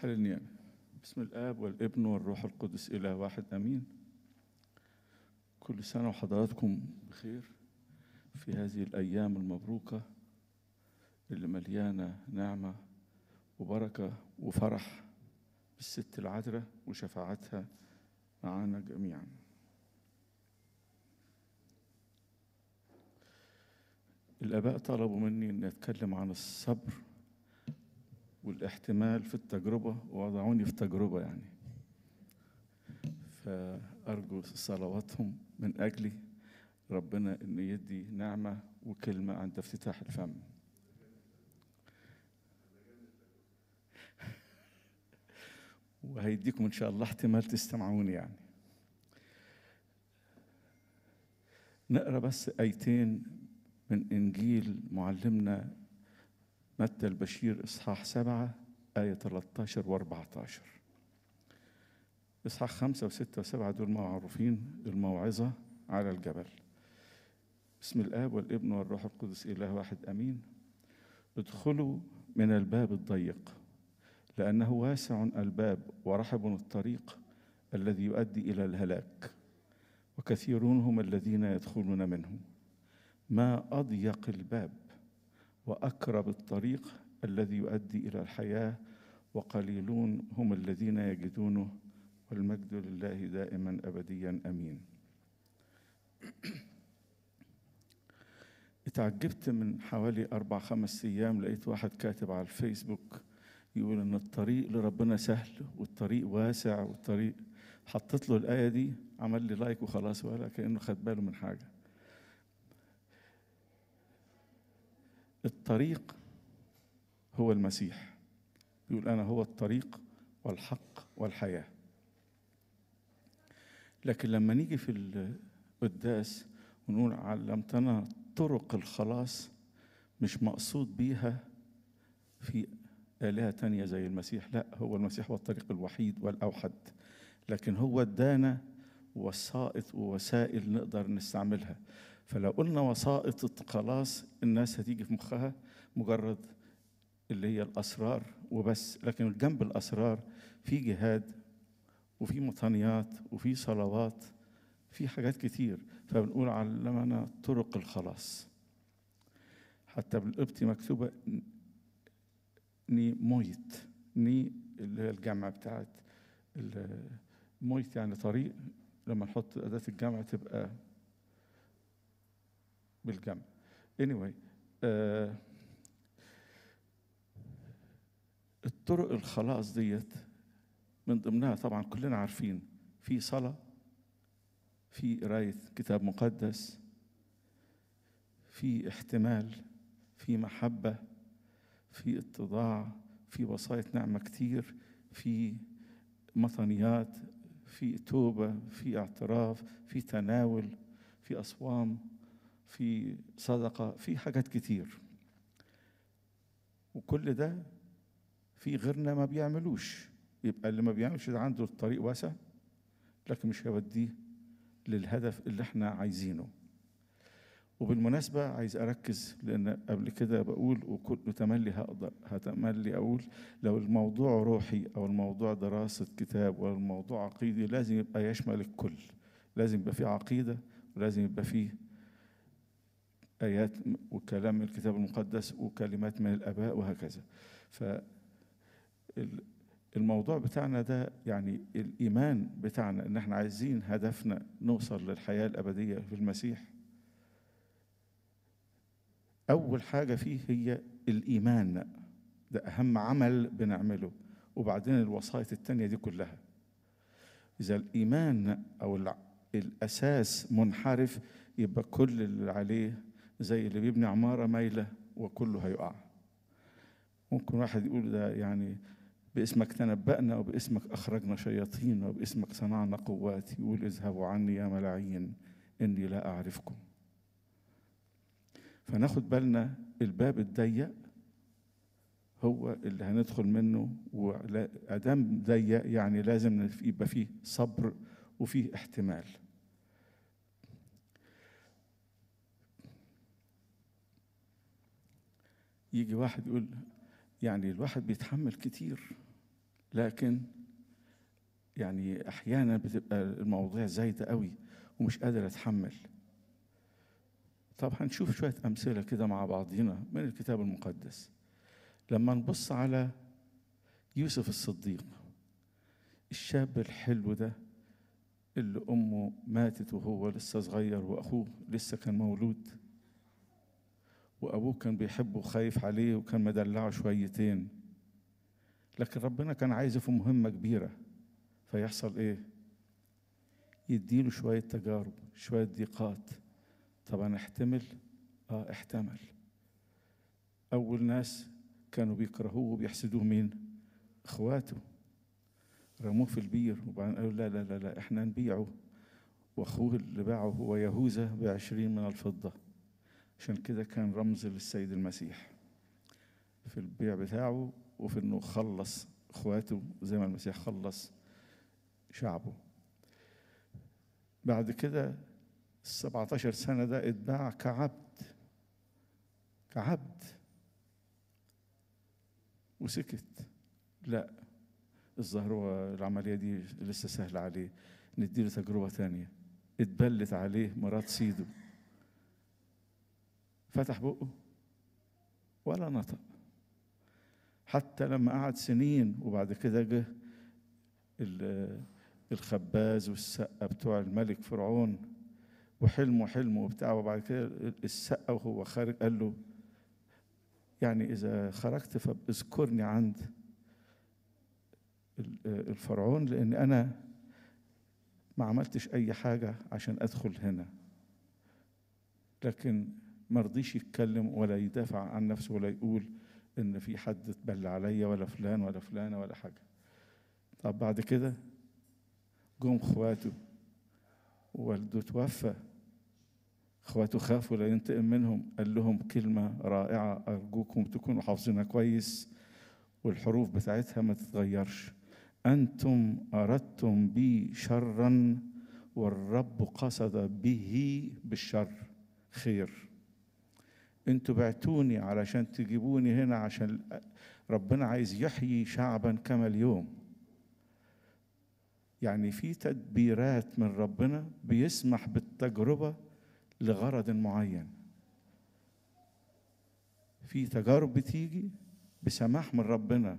حل النيابة بسم الآب والابن والروح القدس إلى واحد أمين كل سنة وحضراتكم بخير في هذه الأيام المبروكة اللي مليانة نعمة وبركة وفرح بالست العذراء وشفاعتها معانا جميعا الآباء طلبوا مني أن أتكلم عن الصبر والاحتمال في التجربة ووضعوني في تجربة يعني فأرجو صلواتهم من أجلي ربنا إنه يدي نعمة وكلمة عند افتتاح الفم وهيديكم إن شاء الله احتمال تستمعوني يعني نقرأ بس آيتين من إنجيل معلمنا متى البشير إصحاح سبعة آية 13 و 14 إصحاح خمسة وستة وسبعة دول معروفين الموعظة على الجبل بسم الآب والابن والروح القدس إله واحد أمين ادخلوا من الباب الضيق لأنه واسع الباب ورحب الطريق الذي يؤدي إلى الهلاك وكثيرون هم الذين يدخلون منه ما أضيق الباب واقرب الطريق الذي يؤدي الى الحياه وقليلون هم الذين يجدونه والمجد لله دائما ابديا امين اتعجبت من حوالي أربع خمس أيام لقيت واحد كاتب على الفيسبوك يقول إن الطريق لربنا سهل والطريق واسع والطريق حطيت له الآية دي عمل لي لايك وخلاص ولا كأنه خد باله من حاجة الطريق هو المسيح يقول انا هو الطريق والحق والحياه لكن لما نيجي في القداس ونقول علمتنا طرق الخلاص مش مقصود بيها في آلهة تانية زي المسيح لا هو المسيح هو الطريق الوحيد والأوحد لكن هو ادانا وسائط ووسائل نقدر نستعملها فلو قلنا وسائط الخلاص الناس هتيجي في مخها مجرد اللي هي الاسرار وبس لكن جنب الاسرار في جهاد وفي مطانيات وفي صلوات في حاجات كتير فبنقول علمنا طرق الخلاص حتى بالقبطي مكتوبه ني مويت ني اللي هي الجامعه بتاعت مويت يعني طريق لما نحط اداه الجامعه تبقى بالجمع anyway آه الطرق الخلاص ديت من ضمنها طبعا كلنا عارفين في صلاة في قراية كتاب مقدس في احتمال في محبة في اتضاع في وصاية نعمة كتير في مطنيات في توبة في اعتراف في تناول في أصوام في صدقة في حاجات كتير وكل ده في غيرنا ما بيعملوش يبقى اللي ما بيعملش ده عنده الطريق واسع لكن مش هيوديه للهدف اللي احنا عايزينه وبالمناسبة عايز أركز لأن قبل كده بقول وكنت متملي هقدر هتملي أقول لو الموضوع روحي أو الموضوع دراسة كتاب ولا الموضوع عقيدي لازم يبقى يشمل الكل لازم يبقى فيه عقيدة ولازم يبقى فيه آيات وكلام من الكتاب المقدس وكلمات من الآباء وهكذا ف الموضوع بتاعنا ده يعني الإيمان بتاعنا إن إحنا عايزين هدفنا نوصل للحياة الأبدية في المسيح أول حاجة فيه هي الإيمان ده أهم عمل بنعمله وبعدين الوسائط التانية دي كلها إذا الإيمان أو الأساس منحرف يبقى كل اللي عليه زي اللي بيبني عمارة مايلة وكله هيقع ممكن واحد يقول ده يعني باسمك تنبأنا وباسمك أخرجنا شياطين وباسمك صنعنا قوات يقول اذهبوا عني يا ملاعين إني لا أعرفكم فناخد بالنا الباب الضيق هو اللي هندخل منه وأدام ضيق يعني لازم يبقى فيه صبر وفيه احتمال يجي واحد يقول يعني الواحد بيتحمل كتير لكن يعني احيانا بتبقى المواضيع زايده قوي ومش قادر اتحمل طب هنشوف شويه امثله كده مع بعضينا من الكتاب المقدس لما نبص على يوسف الصديق الشاب الحلو ده اللي امه ماتت وهو لسه صغير واخوه لسه كان مولود وأبوه كان بيحبه وخايف عليه وكان مدلعه شويتين لكن ربنا كان عايزه في مهمة كبيرة فيحصل إيه؟ يديله شوية تجارب شوية ضيقات طبعا احتمل آه احتمل أول ناس كانوا بيكرهوه وبيحسدوه مين؟ إخواته رموه في البير وبعدين قالوا لا لا لا لا احنا نبيعه واخوه اللي باعه هو يهوذا بعشرين من الفضه عشان كده كان رمز للسيد المسيح في البيع بتاعه وفي انه خلص اخواته زي ما المسيح خلص شعبه بعد كده ال 17 سنه ده اتباع كعبد كعبد وسكت لا الظاهر هو العمليه دي لسه سهله عليه نديله تجربه تانية اتبلت عليه مرات سيده فتح بقه ولا نطق حتى لما قعد سنين وبعد كده جه الخباز والسقة بتوع الملك فرعون وحلمه حلمه وبتاع وبعد كده السقة وهو خارج قال له يعني إذا خرجت فاذكرني عند الفرعون لأن أنا ما عملتش أي حاجة عشان أدخل هنا لكن ما رضيش يتكلم ولا يدافع عن نفسه ولا يقول ان في حد اتبلى عليا ولا فلان ولا فلانه ولا حاجه طب بعد كده جم اخواته والده توفى اخواته خافوا لا ينتقم منهم قال لهم كلمه رائعه ارجوكم تكونوا حافظينها كويس والحروف بتاعتها ما تتغيرش انتم اردتم بي شرا والرب قصد به بالشر خير انتوا بعتوني علشان تجيبوني هنا عشان ربنا عايز يحيي شعبا كما اليوم يعني في تدبيرات من ربنا بيسمح بالتجربه لغرض معين في تجارب بتيجي بسماح من ربنا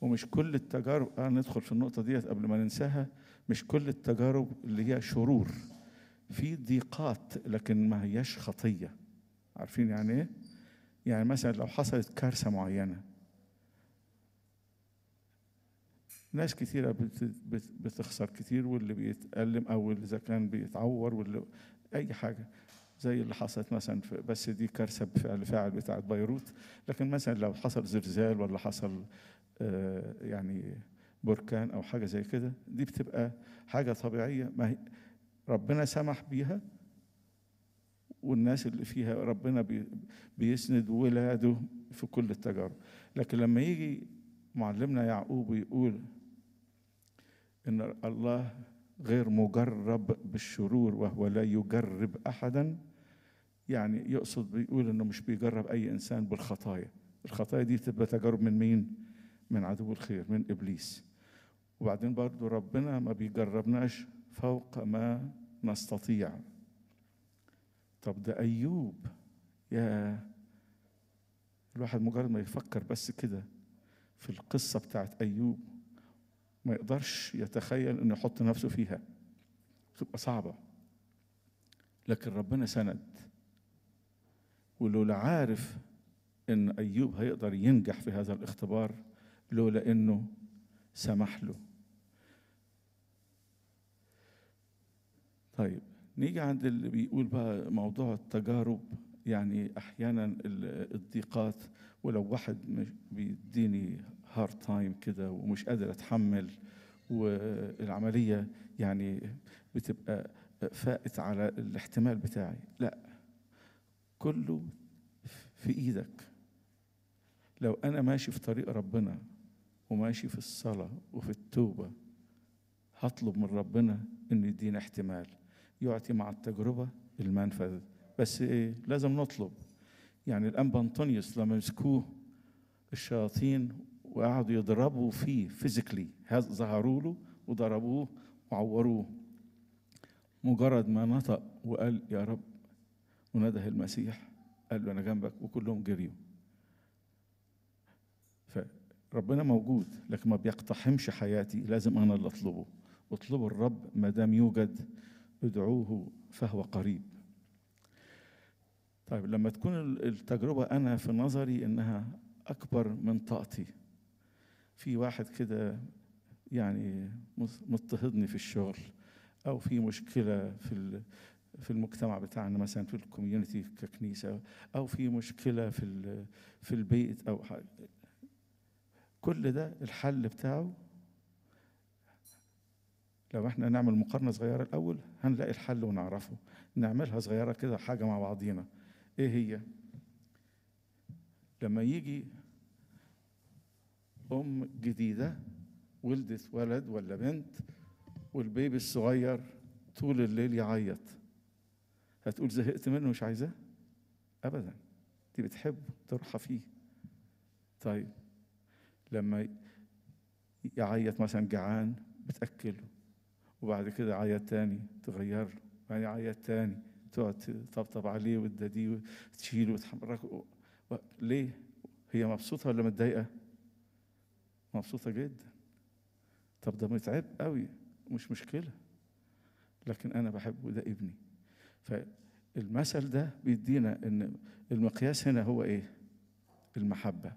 ومش كل التجارب آه ندخل في النقطة ديت قبل ما ننساها مش كل التجارب اللي هي شرور في ضيقات لكن ما هياش خطية عارفين يعني ايه؟ يعني مثلا لو حصلت كارثة معينة ناس كتيرة بتخسر كتير واللي بيتألم أو اللي إذا كان بيتعور واللي أي حاجة زي اللي حصلت مثلا بس دي كارثة بفعل فاعل بتاعة بيروت لكن مثلا لو حصل زلزال ولا حصل آه، يعني بركان أو حاجة زي كده دي بتبقى حاجة طبيعية ما هي ربنا سمح بيها والناس اللي فيها ربنا بيسند ولاده في كل التجارب لكن لما يجي معلمنا يعقوب يقول ان الله غير مجرب بالشرور وهو لا يجرب احدا يعني يقصد بيقول انه مش بيجرب اي انسان بالخطايا الخطايا دي تبقى تجارب من مين من عدو الخير من ابليس وبعدين برضو ربنا ما بيجربناش فوق ما نستطيع طب ده أيوب يا الواحد مجرد ما يفكر بس كده في القصة بتاعت أيوب ما يقدرش يتخيل إنه يحط نفسه فيها تبقى صعبة لكن ربنا سند ولولا عارف إن أيوب هيقدر ينجح في هذا الاختبار لولا إنه سمح له طيب نيجي عند اللي بيقول بقى موضوع التجارب يعني احيانا الضيقات ولو واحد بيديني هارد تايم كده ومش قادر اتحمل والعمليه يعني بتبقى فائت على الاحتمال بتاعي لا كله في ايدك لو انا ماشي في طريق ربنا وماشي في الصلاه وفي التوبه هطلب من ربنا انه يدينا احتمال يعطي مع التجربة المنفذ بس إيه لازم نطلب يعني الأنبا أنطونيوس لما مسكوه الشياطين وقعدوا يضربوا فيه فيزيكلي ظهروا له وضربوه وعوروه مجرد ما نطق وقال يا رب ونده المسيح قال له أنا جنبك وكلهم جريوا فربنا موجود لكن ما بيقتحمش حياتي لازم أنا اللي أطلبه اطلبوا الرب ما دام يوجد ادعوه فهو قريب طيب لما تكون التجربة أنا في نظري إنها أكبر من طاقتي في واحد كده يعني مضطهدني في الشغل أو في مشكلة في في المجتمع بتاعنا مثلا في الكوميونتي ككنيسة أو في مشكلة في في البيت أو حاجة. كل ده الحل بتاعه لو احنا نعمل مقارنة صغيرة الأول هنلاقي الحل ونعرفه نعملها صغيرة كده حاجة مع بعضينا إيه هي؟ لما يجي أم جديدة ولدت ولد ولا بنت والبيبي الصغير طول الليل يعيط هتقول زهقت منه مش عايزاه أبدا دي بتحبه ترحى فيه طيب لما يعيط مثلا جعان بتأكله وبعد كده عيط تاني تغير له بعدين يعني عيط تاني تقعد تطبطب عليه وتداديه وتشيله وتحركه و... ليه؟ هي مبسوطه ولا متضايقه؟ مبسوطه جدا طب ده متعب قوي مش مشكله لكن انا بحبه ده ابني فالمثل ده بيدينا ان المقياس هنا هو ايه؟ المحبه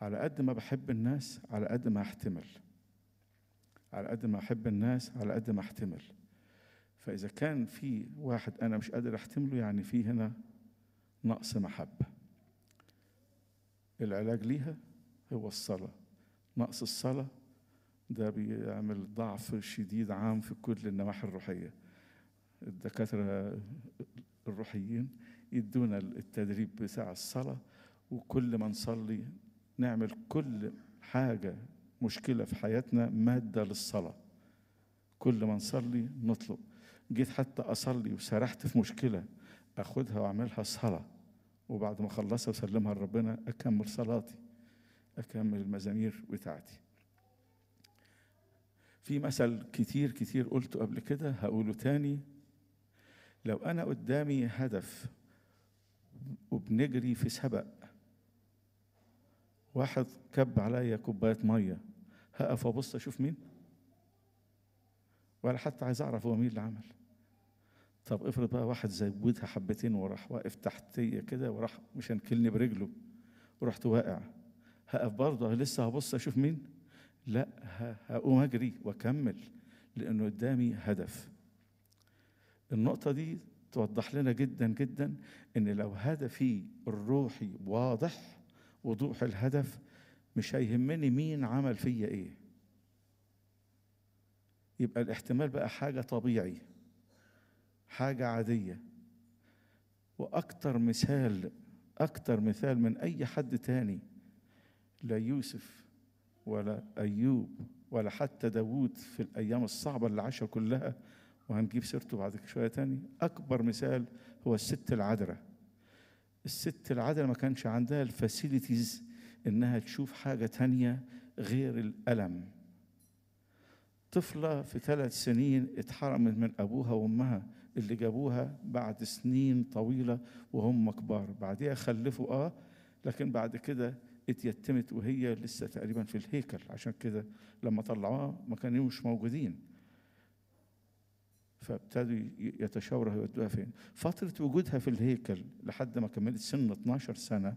على قد ما بحب الناس على قد ما هحتمل على قد ما أحب الناس على قد ما أحتمل فإذا كان في واحد أنا مش قادر أحتمله يعني في هنا نقص محبة العلاج ليها هو الصلاة نقص الصلاة ده بيعمل ضعف شديد عام في كل النواحي الروحية الدكاترة الروحيين يدونا التدريب بتاع الصلاة وكل ما نصلي نعمل كل حاجة مشكلة في حياتنا مادة للصلاة كل ما نصلي نطلب جيت حتى أصلي وسرحت في مشكلة أخدها وأعملها صلاة وبعد ما أخلصها وسلمها لربنا أكمل صلاتي أكمل المزامير بتاعتي في مثل كتير كتير قلته قبل كده هقوله تاني لو أنا قدامي هدف وبنجري في سبق واحد كب عليا كوباية مية هقف وابص اشوف مين ولا حتى عايز اعرف هو مين اللي عمل طب افرض بقى واحد زودها حبتين وراح واقف تحتيه كده وراح مش هنكلني برجله ورحت واقع هقف برضه لسه هبص اشوف مين لا هقوم اجري واكمل لانه قدامي هدف النقطه دي توضح لنا جدا جدا ان لو هدفي الروحي واضح وضوح الهدف مش هيهمني مين عمل فيا ايه يبقى الاحتمال بقى حاجه طبيعي حاجه عاديه واكتر مثال اكتر مثال من اي حد تاني لا يوسف ولا ايوب ولا حتى داوود في الايام الصعبه اللي عاشها كلها وهنجيب سيرته بعد شويه تاني اكبر مثال هو الست العذراء الست العذراء ما كانش عندها الفاسيلتيز إنها تشوف حاجة تانية غير الألم طفلة في ثلاث سنين اتحرمت من أبوها وأمها اللي جابوها بعد سنين طويلة وهم كبار بعدها خلفوا آه لكن بعد كده اتيتمت وهي لسه تقريبا في الهيكل عشان كده لما طلعوها ما كانوش موجودين فابتدوا يتشاوروا هيودوها فين فترة وجودها في الهيكل لحد ما كملت سن 12 سنة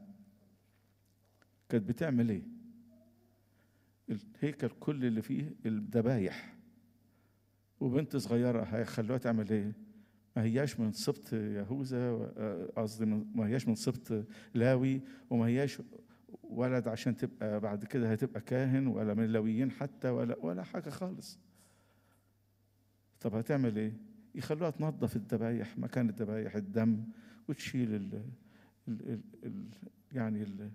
كانت بتعمل ايه الهيكل كل اللي فيه الذبايح وبنت صغيره هيخلوها تعمل ايه ما هياش من سبط يهوذا آه، قصدي ما هياش من سبط لاوي وما هياش ولد عشان تبقى بعد كده هتبقى كاهن ولا من اللاويين حتى ولا ولا حاجه خالص طب هتعمل ايه يخلوها تنظف الذبايح مكان الذبايح الدم وتشيل ال ال ال يعني ال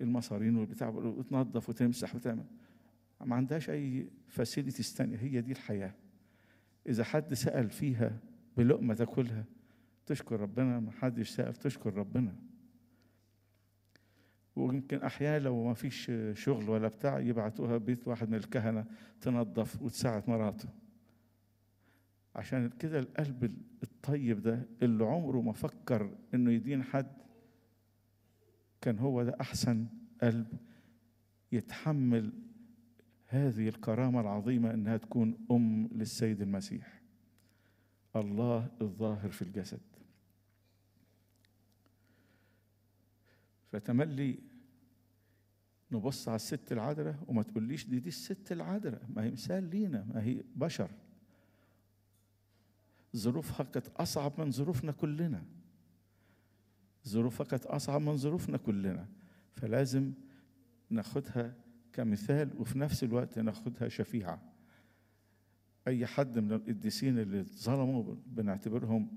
المصارين والبتاع وتنظف وتمسح وتعمل ما عندهاش اي فاسيلتيز ثانيه هي دي الحياه اذا حد سال فيها بلقمه تاكلها تشكر ربنا ما حدش سال تشكر ربنا ويمكن احيانا لو ما فيش شغل ولا بتاع يبعتوها بيت واحد من الكهنه تنظف وتساعد مراته عشان كده القلب الطيب ده اللي عمره ما فكر انه يدين حد كان هو ده أحسن قلب يتحمل هذه الكرامة العظيمة إنها تكون أم للسيد المسيح الله الظاهر في الجسد فتملي نبص على الست العذراء وما تقوليش دي دي الست العذراء ما هي مثال لينا ما هي بشر ظروفها كانت أصعب من ظروفنا كلنا ظروفك أصعب من ظروفنا كلنا فلازم ناخدها كمثال وفي نفس الوقت ناخدها شفيعة أي حد من القديسين اللي اتظلموا بنعتبرهم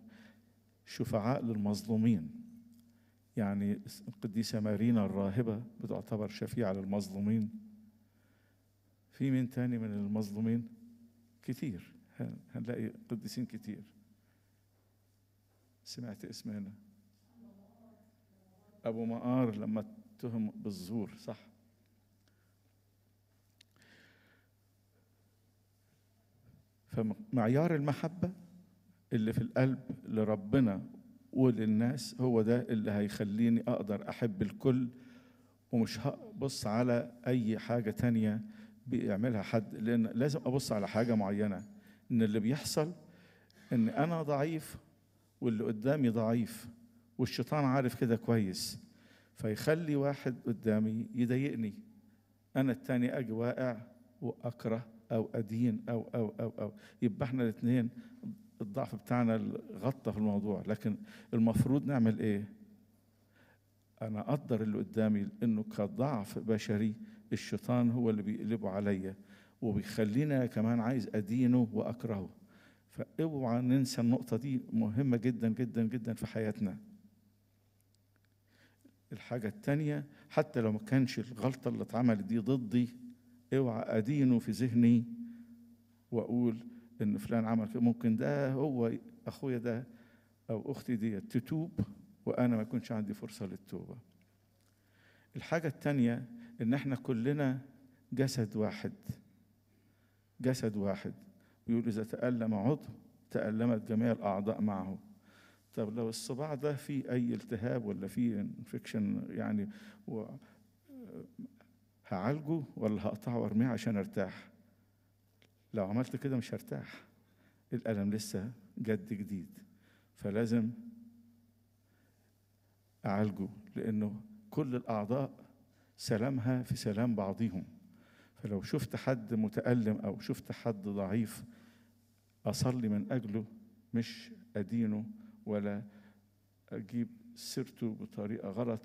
شفعاء للمظلومين يعني القديسة مارينا الراهبة بتعتبر شفيعة للمظلومين في مين تاني من المظلومين كتير هنلاقي قديسين كتير سمعت اسمنا ابو مقار لما اتهم بالزور صح فمعيار المحبه اللي في القلب لربنا وللناس هو ده اللي هيخليني اقدر احب الكل ومش هبص على اي حاجه تانية بيعملها حد لان لازم ابص على حاجه معينه ان اللي بيحصل ان انا ضعيف واللي قدامي ضعيف والشيطان عارف كده كويس فيخلي واحد قدامي يضايقني انا الثاني اجي واقع واكره او ادين او او او او يبقى احنا الاثنين الضعف بتاعنا غطى في الموضوع لكن المفروض نعمل ايه انا اقدر اللي قدامي انه كضعف بشري الشيطان هو اللي بيقلبه عليا وبيخلينا كمان عايز ادينه واكرهه فاوعى ننسى النقطه دي مهمه جدا جدا جدا في حياتنا الحاجة التانية حتى لو ما كانش الغلطة اللي اتعملت دي ضدي اوعى أدينه في ذهني وأقول إن فلان عمل كده ممكن ده هو أخويا ده أو أختي دي تتوب وأنا ما يكونش عندي فرصة للتوبة الحاجة التانية إن إحنا كلنا جسد واحد جسد واحد بيقول إذا تألم عضو تألمت جميع الأعضاء معه طب لو الصباع ده فيه اي التهاب ولا فيه انفكشن يعني و... هعالجه ولا هقطعه وارميه عشان ارتاح لو عملت كده مش هرتاح الالم لسه جد جديد فلازم اعالجه لانه كل الاعضاء سلامها في سلام بعضهم فلو شفت حد متألم أو شفت حد ضعيف أصلي من أجله مش أدينه ولا أجيب سيرته بطريقة غلط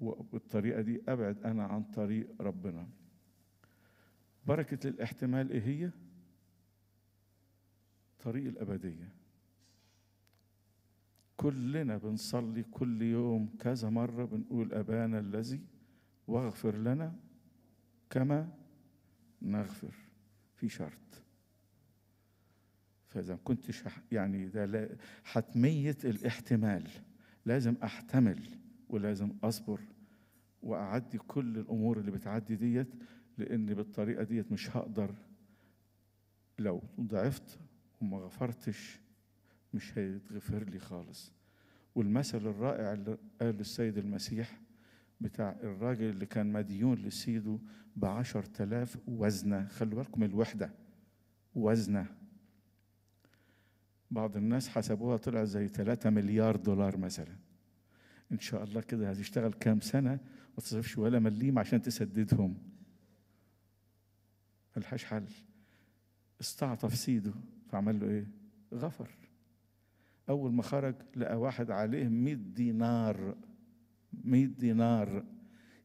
وبالطريقة دي أبعد أنا عن طريق ربنا بركة الاحتمال إيه هي؟ طريق الأبدية كلنا بنصلي كل يوم كذا مرة بنقول أبانا الذي واغفر لنا كما نغفر في شرط فاذا ما كنتش يعني ده حتميه الاحتمال لازم احتمل ولازم اصبر واعدي كل الامور اللي بتعدي ديت لان بالطريقه ديت مش هقدر لو ضعفت وما غفرتش مش هيتغفر لي خالص والمثل الرائع اللي قاله السيد المسيح بتاع الراجل اللي كان مديون لسيده بعشر تلاف وزنة خلوا بالكم الوحدة وزنة بعض الناس حسبوها طلع زي 3 مليار دولار مثلا ان شاء الله كده هتشتغل كام سنه ما تصرفش ولا مليم عشان تسددهم ملهاش حل استعطف سيده فعمل له ايه غفر اول ما خرج لقى واحد عليه 100 دينار 100 دينار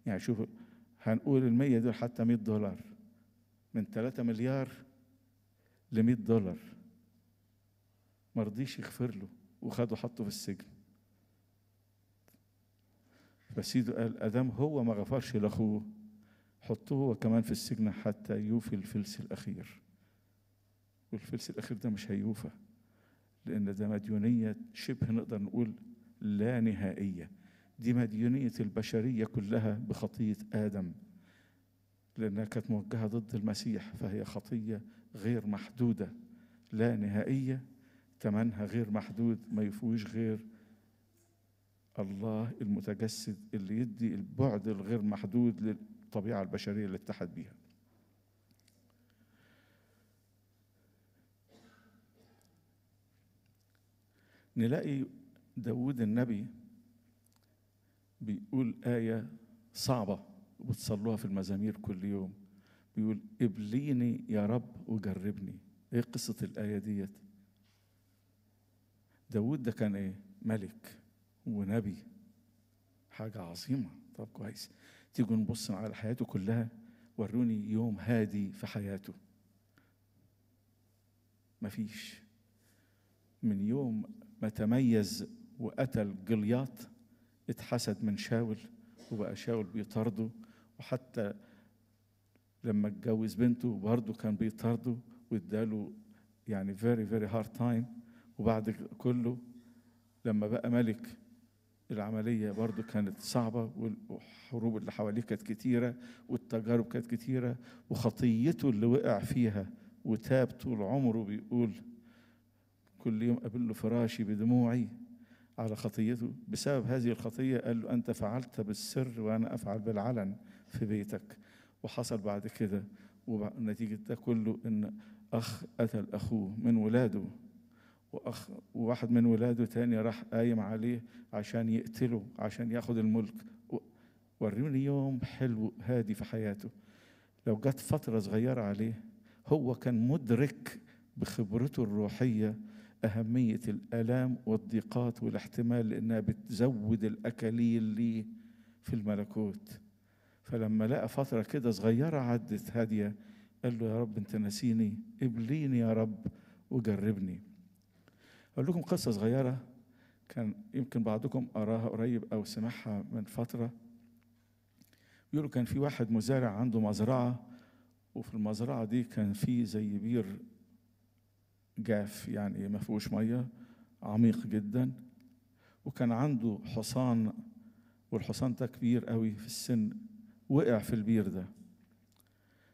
يعني شوف هنقول ال 100 دول حتى 100 دولار من 3 مليار ل 100 دولار ما رضيش يغفر له وخده وحطه في السجن فسيده قال ادام هو ما غفرش لاخوه حطه هو كمان في السجن حتى يوفي الفلس الاخير والفلس الاخير ده مش هيوفى لان ده مديونيه شبه نقدر نقول لا نهائيه دي مديونيه البشريه كلها بخطيه ادم لانها كانت موجهه ضد المسيح فهي خطيه غير محدوده لا نهائيه ثمنها غير محدود ما يفوش غير الله المتجسد اللي يدي البعد الغير محدود للطبيعة البشرية اللي اتحد بيها نلاقي داود النبي بيقول آية صعبة وبتصلوها في المزامير كل يوم بيقول ابليني يا رب وجربني ايه قصة الآية ديت داود ده كان ايه ملك ونبي حاجة عظيمة طب كويس تيجوا نبص على حياته كلها وروني يوم هادي في حياته مفيش من يوم ما تميز وقتل جلياط اتحسد من شاول وبقى شاول بيطارده وحتى لما اتجوز بنته برضه كان بيطارده واداله يعني فيري فيري هارد تايم وبعد كله لما بقى ملك العملية برضو كانت صعبة والحروب اللي حواليه كانت كتيرة والتجارب كانت كتيرة وخطيته اللي وقع فيها وتاب طول عمره بيقول كل يوم قبله فراشي بدموعي على خطيته بسبب هذه الخطية قال له أنت فعلت بالسر وأنا أفعل بالعلن في بيتك وحصل بعد كده ونتيجة ده كله إن أخ قتل أخوه من ولاده واخ وواحد من ولاده تاني راح قايم عليه عشان يقتله عشان ياخد الملك وريني يوم حلو هادي في حياته لو جت فتره صغيره عليه هو كان مدرك بخبرته الروحيه اهميه الالام والضيقات والاحتمال لانها بتزود الاكاليل ليه في الملكوت فلما لقى فتره كده صغيره عدت هاديه قال له يا رب انت ناسيني ابليني يا رب وجربني أقول لكم قصة صغيرة كان يمكن بعضكم قراها قريب أو سمعها من فترة بيقولوا كان في واحد مزارع عنده مزرعة وفي المزرعة دي كان في زي بير جاف يعني ما فيهوش مية عميق جدا وكان عنده حصان والحصان ده كبير قوي في السن وقع في البير ده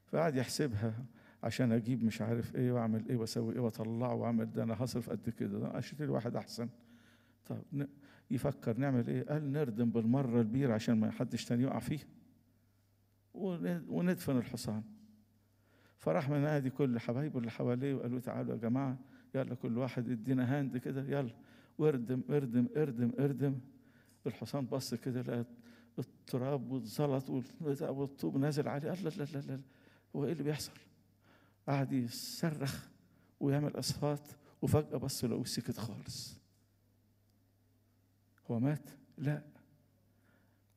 فقعد يحسبها عشان اجيب مش عارف ايه واعمل ايه واسوي ايه واطلعه واعمل ده انا هصرف قد كده ده اشتري واحد احسن طب يفكر نعمل ايه قال نردم بالمره البير عشان ما حدش تاني يقع فيه وندفن الحصان فراح منادي كل حبايبه اللي حواليه وقالوا تعالوا يا جماعه يلا كل واحد يدينا هاند كده يلا واردم اردم اردم اردم الحصان بص كده لقى التراب واتزلط والطوب نازل عليه قال لا لا لا لا هو ايه اللي بيحصل؟ قعد يصرخ ويعمل اصوات وفجاه بصوا لقوه سكت خالص هو مات لا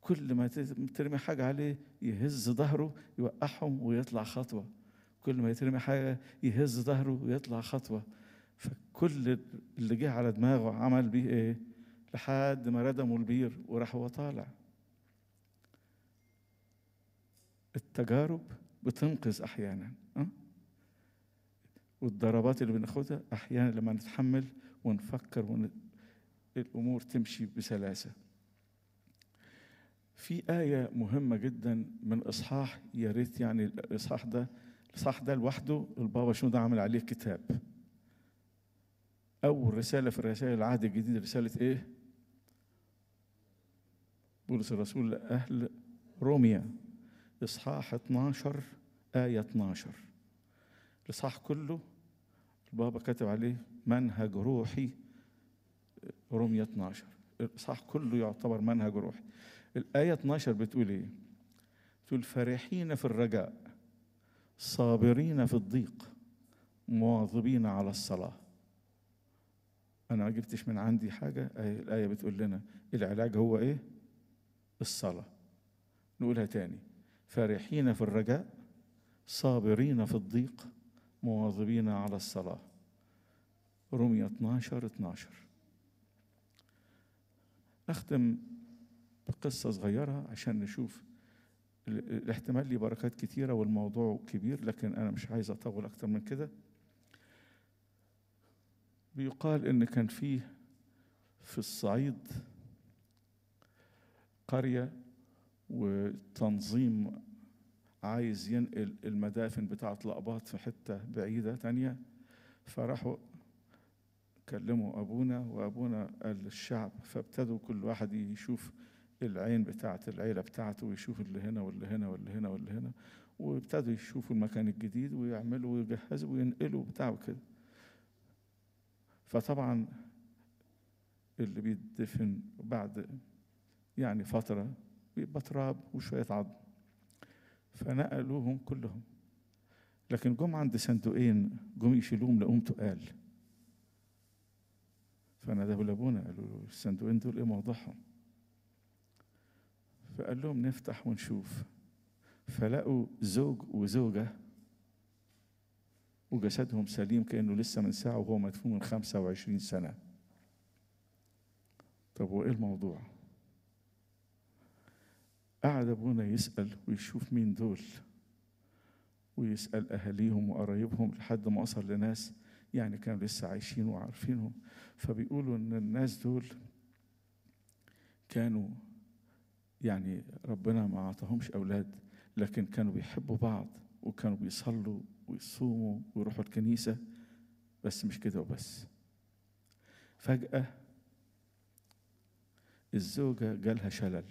كل ما ترمي حاجة عليه يهز ظهره يوقعهم ويطلع خطوة كل ما يترمي حاجة يهز ظهره ويطلع خطوة فكل اللي جه على دماغه عمل بيه ايه لحد ما ردموا البير وراح هو طالع التجارب بتنقذ احيانا والضربات اللي بناخدها احيانا لما نتحمل ونفكر ون... الامور تمشي بسلاسه في آية مهمة جدا من إصحاح يا ريت يعني الإصحاح ده الإصحاح ده لوحده البابا شنو ده عمل عليه كتاب أول رسالة في الرسائل العهد الجديد رسالة إيه؟ بولس الرسول لأهل روميا إصحاح 12 آية 12 الإصحاح كله البابا كتب عليه منهج روحي رمية 12 صح كله يعتبر منهج روحي الآية 12 بتقول إيه؟ بتقول فرحين في الرجاء صابرين في الضيق مواظبين على الصلاة أنا ما جبتش من عندي حاجة آه، الآية بتقول لنا العلاج هو إيه؟ الصلاة نقولها تاني فرحين في الرجاء صابرين في الضيق مواظبين على الصلاة رمية 12 12 أختم بقصة صغيرة عشان نشوف الاحتمال لي بركات كتيرة والموضوع كبير لكن أنا مش عايز أطول أكتر من كده بيقال إن كان فيه في الصعيد قرية وتنظيم عايز ينقل المدافن بتاعة الأقباط في حتة بعيدة تانية فراحوا كلموا أبونا وأبونا قال للشعب فابتدوا كل واحد يشوف العين بتاعة العيلة بتاعته ويشوف اللي هنا واللي هنا واللي هنا واللي هنا وابتدوا يشوفوا المكان الجديد ويعملوا ويجهزوا وينقلوا بتاعه كده فطبعا اللي بيدفن بعد يعني فترة بيبقى تراب وشوية عظم فنقلوهم كلهم لكن جم عند صندوقين جم يشيلوهم لقوم تقال فنادوا لابونا قالوا له الصندوقين دول ايه موضوعهم فقال لهم نفتح ونشوف فلقوا زوج وزوجة وجسدهم سليم كأنه لسه من ساعة وهو مدفون من 25 سنة طب وإيه الموضوع؟ قعد ابونا يسال ويشوف مين دول ويسال اهاليهم وقرايبهم لحد ما وصل لناس يعني كانوا لسه عايشين وعارفينهم فبيقولوا ان الناس دول كانوا يعني ربنا ما اعطاهمش اولاد لكن كانوا بيحبوا بعض وكانوا بيصلوا ويصوموا ويروحوا الكنيسه بس مش كده وبس فجاه الزوجه جالها شلل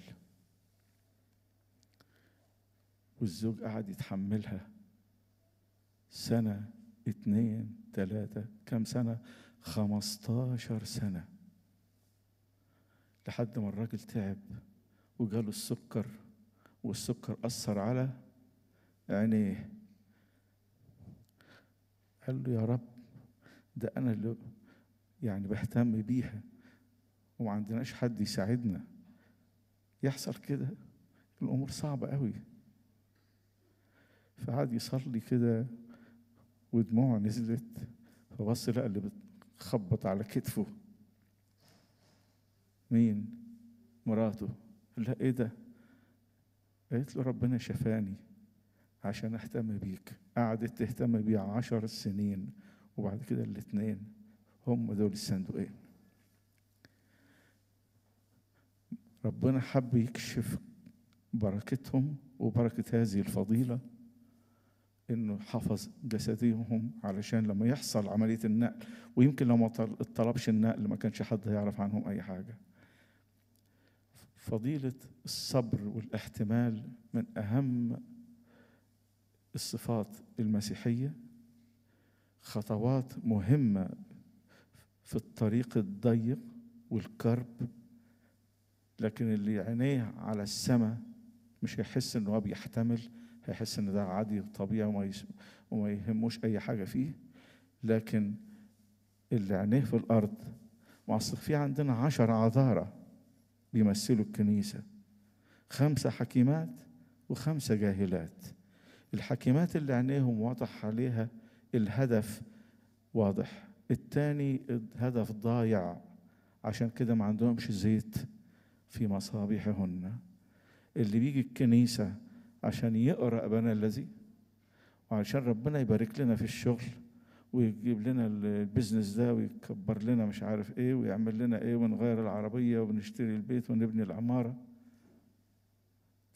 والزوج قعد يتحملها سنة اتنين تلاتة كم سنة خمستاشر سنة لحد ما الراجل تعب وجاله السكر والسكر أثر على عينيه قال له يا رب ده أنا اللي يعني بهتم بيها وما عندناش حد يساعدنا يحصل كده الأمور صعبة أوي فقعد يصلي كده ودموعه نزلت فبص لقى اللي بتخبط على كتفه مين مراته قال لها ايه ده قالت له ربنا شفاني عشان اهتم بيك قعدت تهتم بيه عشر سنين وبعد كده الاثنين هم دول الصندوقين ربنا حب يكشف بركتهم وبركة هذه الفضيلة انه حفظ جسدهم علشان لما يحصل عمليه النقل ويمكن لو ما اضطربش النقل ما كانش حد هيعرف عنهم اي حاجه فضيله الصبر والاحتمال من اهم الصفات المسيحيه خطوات مهمه في الطريق الضيق والكرب لكن اللي عينيه على السماء مش هيحس انه هو بيحتمل هيحس ان ده عادي طبيعي وما, وما يهموش اي حاجه فيه لكن اللي عينيه في الارض معصق في عندنا عشر عذاره بيمثلوا الكنيسه خمسه حكيمات وخمسه جاهلات الحكيمات اللي عينيهم واضح عليها الهدف واضح الثاني الهدف ضايع عشان كده ما عندهمش زيت في مصابيحهن اللي بيجي الكنيسه عشان يقرا ابانا الذي وعشان ربنا يبارك لنا في الشغل ويجيب لنا البزنس ده ويكبر لنا مش عارف ايه ويعمل لنا ايه ونغير العربيه ونشتري البيت ونبني العماره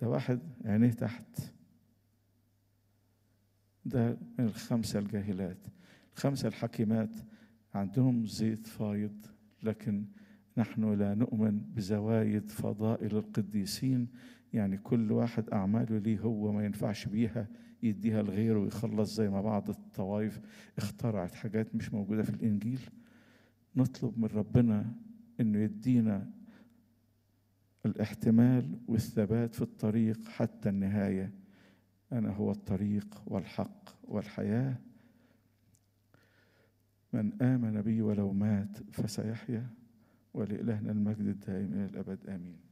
ده واحد عينيه تحت ده من الخمسه الجاهلات الخمسه الحكيمات عندهم زيت فايض لكن نحن لا نؤمن بزوايد فضائل القديسين يعني كل واحد أعماله ليه هو ما ينفعش بيها يديها لغيره ويخلص زي ما بعض الطوائف اخترعت حاجات مش موجودة في الإنجيل نطلب من ربنا إنه يدينا الاحتمال والثبات في الطريق حتى النهاية أنا هو الطريق والحق والحياة من آمن بي ولو مات فسيحيا ولإلهنا المجد الدائم إلى الأبد آمين